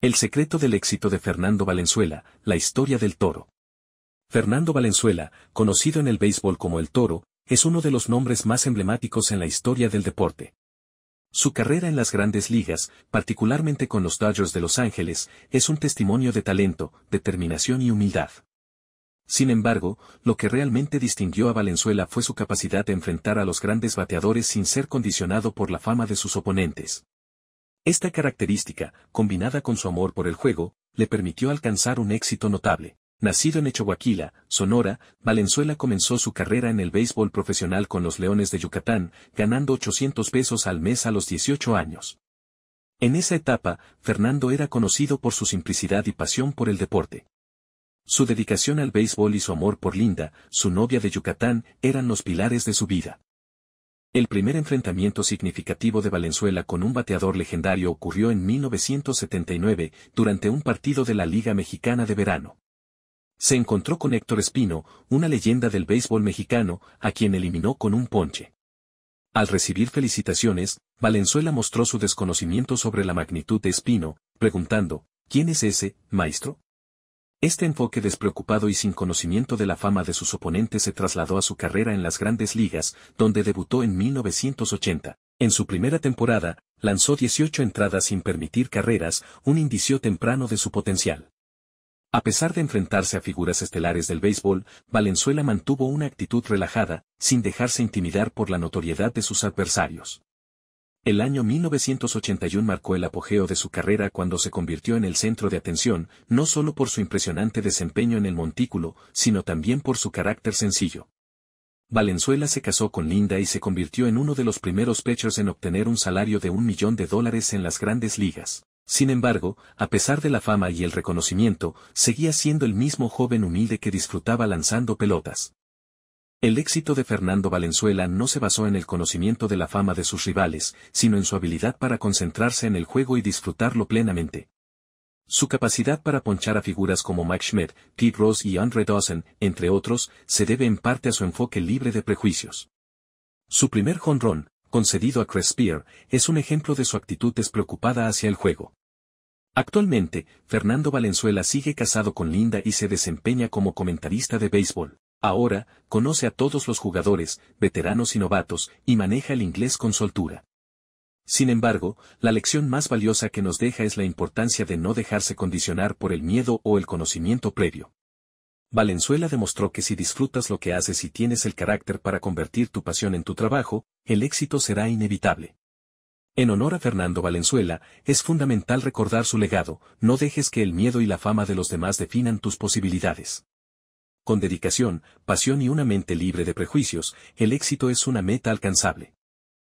El secreto del éxito de Fernando Valenzuela, la historia del toro. Fernando Valenzuela, conocido en el béisbol como el toro, es uno de los nombres más emblemáticos en la historia del deporte. Su carrera en las grandes ligas, particularmente con los Dodgers de Los Ángeles, es un testimonio de talento, determinación y humildad. Sin embargo, lo que realmente distinguió a Valenzuela fue su capacidad de enfrentar a los grandes bateadores sin ser condicionado por la fama de sus oponentes. Esta característica, combinada con su amor por el juego, le permitió alcanzar un éxito notable. Nacido en Echoaquila, Sonora, Valenzuela comenzó su carrera en el béisbol profesional con los Leones de Yucatán, ganando 800 pesos al mes a los 18 años. En esa etapa, Fernando era conocido por su simplicidad y pasión por el deporte. Su dedicación al béisbol y su amor por Linda, su novia de Yucatán, eran los pilares de su vida. El primer enfrentamiento significativo de Valenzuela con un bateador legendario ocurrió en 1979, durante un partido de la Liga Mexicana de Verano. Se encontró con Héctor Espino, una leyenda del béisbol mexicano, a quien eliminó con un ponche. Al recibir felicitaciones, Valenzuela mostró su desconocimiento sobre la magnitud de Espino, preguntando, ¿quién es ese, maestro? Este enfoque despreocupado y sin conocimiento de la fama de sus oponentes se trasladó a su carrera en las grandes ligas, donde debutó en 1980. En su primera temporada, lanzó 18 entradas sin permitir carreras, un indicio temprano de su potencial. A pesar de enfrentarse a figuras estelares del béisbol, Valenzuela mantuvo una actitud relajada, sin dejarse intimidar por la notoriedad de sus adversarios. El año 1981 marcó el apogeo de su carrera cuando se convirtió en el centro de atención, no solo por su impresionante desempeño en el montículo, sino también por su carácter sencillo. Valenzuela se casó con Linda y se convirtió en uno de los primeros pitchers en obtener un salario de un millón de dólares en las grandes ligas. Sin embargo, a pesar de la fama y el reconocimiento, seguía siendo el mismo joven humilde que disfrutaba lanzando pelotas. El éxito de Fernando Valenzuela no se basó en el conocimiento de la fama de sus rivales, sino en su habilidad para concentrarse en el juego y disfrutarlo plenamente. Su capacidad para ponchar a figuras como Mike Schmidt, Pete Rose y Andre Dawson, entre otros, se debe en parte a su enfoque libre de prejuicios. Su primer jonrón, concedido a Crespier, es un ejemplo de su actitud despreocupada hacia el juego. Actualmente, Fernando Valenzuela sigue casado con Linda y se desempeña como comentarista de béisbol. Ahora, conoce a todos los jugadores, veteranos y novatos, y maneja el inglés con soltura. Sin embargo, la lección más valiosa que nos deja es la importancia de no dejarse condicionar por el miedo o el conocimiento previo. Valenzuela demostró que si disfrutas lo que haces y tienes el carácter para convertir tu pasión en tu trabajo, el éxito será inevitable. En honor a Fernando Valenzuela, es fundamental recordar su legado, no dejes que el miedo y la fama de los demás definan tus posibilidades. Con dedicación, pasión y una mente libre de prejuicios, el éxito es una meta alcanzable.